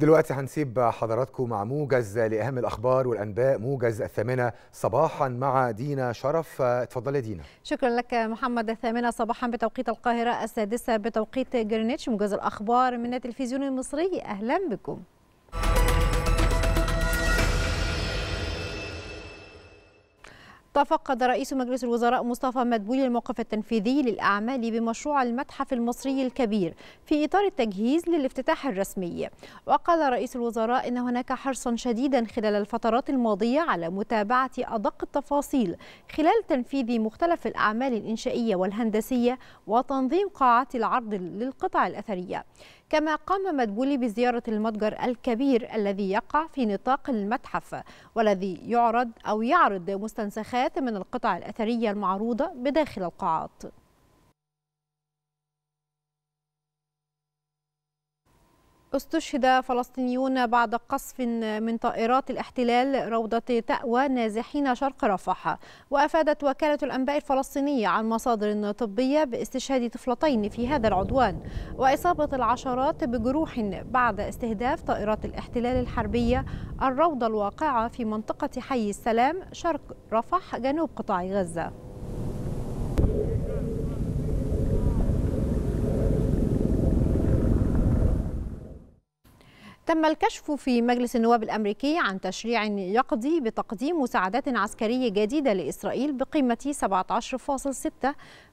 دلوقتي هنسيب حضراتكم مع موجز لأهم الأخبار والأنباء موجز الثامنة صباحا مع دينا شرف اتفضل يا دينا شكرا لك محمد الثامنة صباحا بتوقيت القاهرة السادسة بتوقيت جرينتش موجز الأخبار من التلفزيون المصري أهلا بكم تفقد رئيس مجلس الوزراء مصطفى مدبولي الموقف التنفيذي للأعمال بمشروع المتحف المصري الكبير في إطار التجهيز للافتتاح الرسمي وقال رئيس الوزراء إن هناك حرصا شديدا خلال الفترات الماضية على متابعة أدق التفاصيل خلال تنفيذ مختلف الأعمال الإنشائية والهندسية وتنظيم قاعات العرض للقطع الأثرية كما قام مدبولي بزيارة المتجر الكبير الذي يقع في نطاق المتحف والذي يعرض أو يعرض مستنسخات من القطع الأثرية المعروضة بداخل القاعات استشهد فلسطينيون بعد قصف من طائرات الاحتلال روضة تأوى نازحين شرق رفح وأفادت وكالة الأنباء الفلسطينية عن مصادر طبية باستشهاد طفلتين في هذا العدوان وإصابة العشرات بجروح بعد استهداف طائرات الاحتلال الحربية الروضة الواقعة في منطقة حي السلام شرق رفح جنوب قطاع غزة تم الكشف في مجلس النواب الأمريكي عن تشريع يقضي بتقديم مساعدات عسكرية جديدة لإسرائيل بقيمة 17.6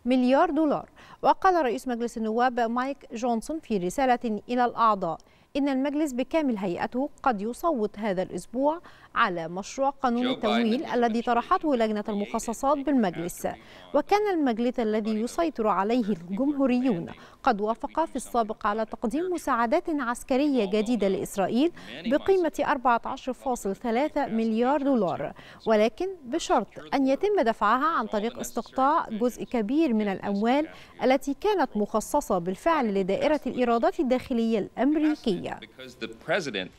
مليار دولار وقال رئيس مجلس النواب مايك جونسون في رسالة إلى الأعضاء إن المجلس بكامل هيئته قد يصوت هذا الأسبوع على مشروع قانون التمويل الذي طرحته لجنة المخصصات بالمجلس وكان المجلس الذي يسيطر عليه الجمهوريون قد وافق في السابق على تقديم مساعدات عسكرية جديدة لإسرائيل بقيمة 14.3 مليار دولار ولكن بشرط أن يتم دفعها عن طريق استقطاع جزء كبير من الأموال التي كانت مخصصة بالفعل لدائرة الإيرادات الداخلية الأمريكية الجمهورية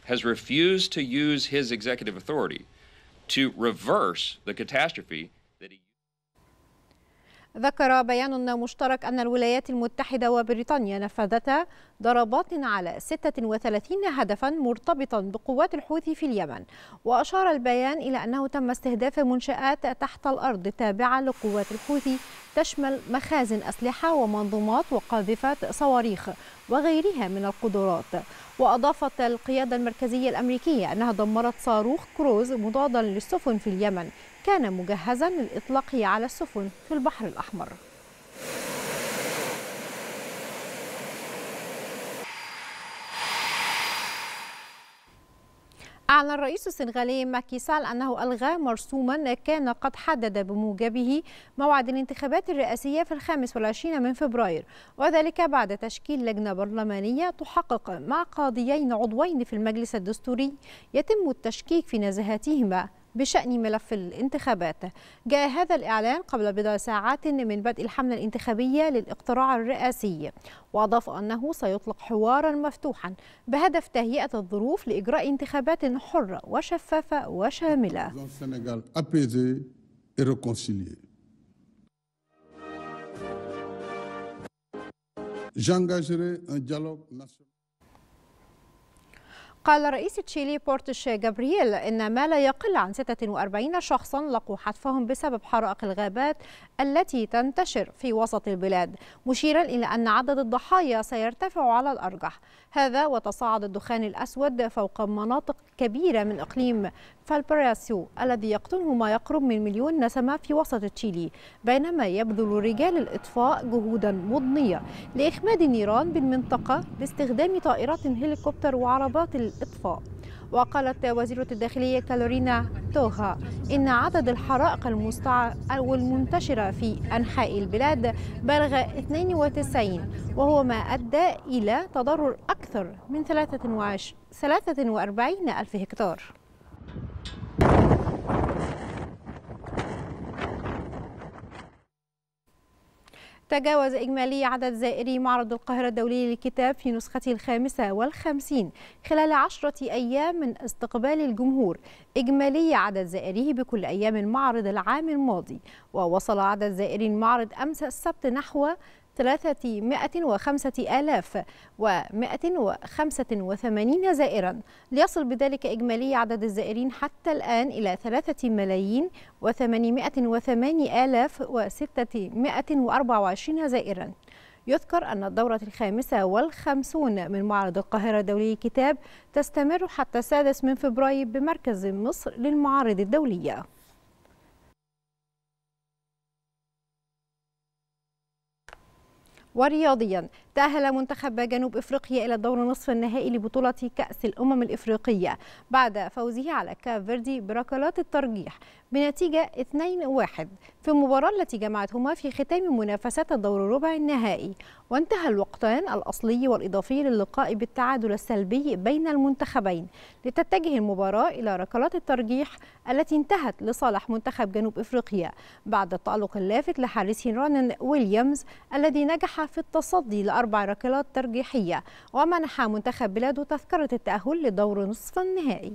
ذكر بيان مشترك أن الولايات المتحدة وبريطانيا نفذتا ضربات على 36 هدفا مرتبطا بقوات الحوثي في اليمن وأشار البيان إلى أنه تم استهداف منشآت تحت الأرض تابعة لقوات الحوثي تشمل مخازن أسلحة ومنظومات وقاذفات صواريخ وغيرها من القدرات وأضافت القيادة المركزية الأمريكية أنها دمرت صاروخ كروز مضادا للسفن في اليمن كان مجهزا للإطلاق على السفن في البحر الأحمر أعلن الرئيس السنغالي ماكي سال أنه ألغى مرسوما كان قد حدد بموجبه موعد الانتخابات الرئاسية في الخامس والعشرين من فبراير وذلك بعد تشكيل لجنة برلمانية تحقق مع قاضيين عضوين في المجلس الدستوري يتم التشكيك في نزاهتهما بشأن ملف الانتخابات جاء هذا الإعلان قبل بضع ساعات من بدء الحملة الانتخابية للاقتراع الرئاسي وأضاف أنه سيطلق حوارا مفتوحا بهدف تهيئة الظروف لإجراء انتخابات حرة وشفافة وشاملة J'engagerai un dialogue national. قال رئيس تشيلي بورتش جابرييل إن ما لا يقل عن 46 شخصا لقوا حتفهم بسبب حرائق الغابات التي تنتشر في وسط البلاد مشيرا إلى أن عدد الضحايا سيرتفع على الأرجح هذا وتصاعد الدخان الأسود فوق مناطق كبيرة من إقليم فالبراسيو الذي يقطنه ما يقرب من مليون نسمة في وسط تشيلي بينما يبذل رجال الإطفاء جهودا مضنية لإخماد النيران بالمنطقة باستخدام طائرات هليكوبتر وعربات الإطفاء وقالت وزيرة الداخلية كالورينا توها إن عدد الحرائق المستع أو المنتشرة في أنحاء البلاد بلغ 92 وهو ما أدى إلى تضرر أكثر من 43 ألف هكتار تجاوز إجمالي عدد زائري معرض القاهرة الدولي للكتاب في نسخته الخامسة والخمسين خلال عشرة أيام من استقبال الجمهور إجمالي عدد زائريه بكل أيام المعرض العام الماضي ووصل عدد زائري المعرض أمس السبت نحو 305185 زائرا ليصل بذلك إجمالي عدد الزائرين حتى الآن إلى 3 ملايين و808624 زائرا يذكر أن الدورة الخامسة والخمسون من معرض القاهرة الدولي كتاب تستمر حتى السادس من فبراير بمركز مصر للمعارض الدولية ورياضيا تأهل منتخب جنوب إفريقيا إلى الدور نصف النهائي لبطولة كأس الأمم الإفريقية بعد فوزه على كاب فيردي بركلات الترجيح بنتيجة 2-1 في المباراة التي جمعتهما في ختام منافسات الدور الربع النهائي وانتهى الوقتان الأصلي والإضافي للقاء بالتعادل السلبي بين المنتخبين لتتجه المباراة إلى ركلات الترجيح التي انتهت لصالح منتخب جنوب إفريقيا بعد التألق اللافت لحارس رونان ويليامز الذي نجح في التصدي لأربع ركلات ترجيحية ومنح منتخب بلاده تذكرة التأهل لدور نصف النهائي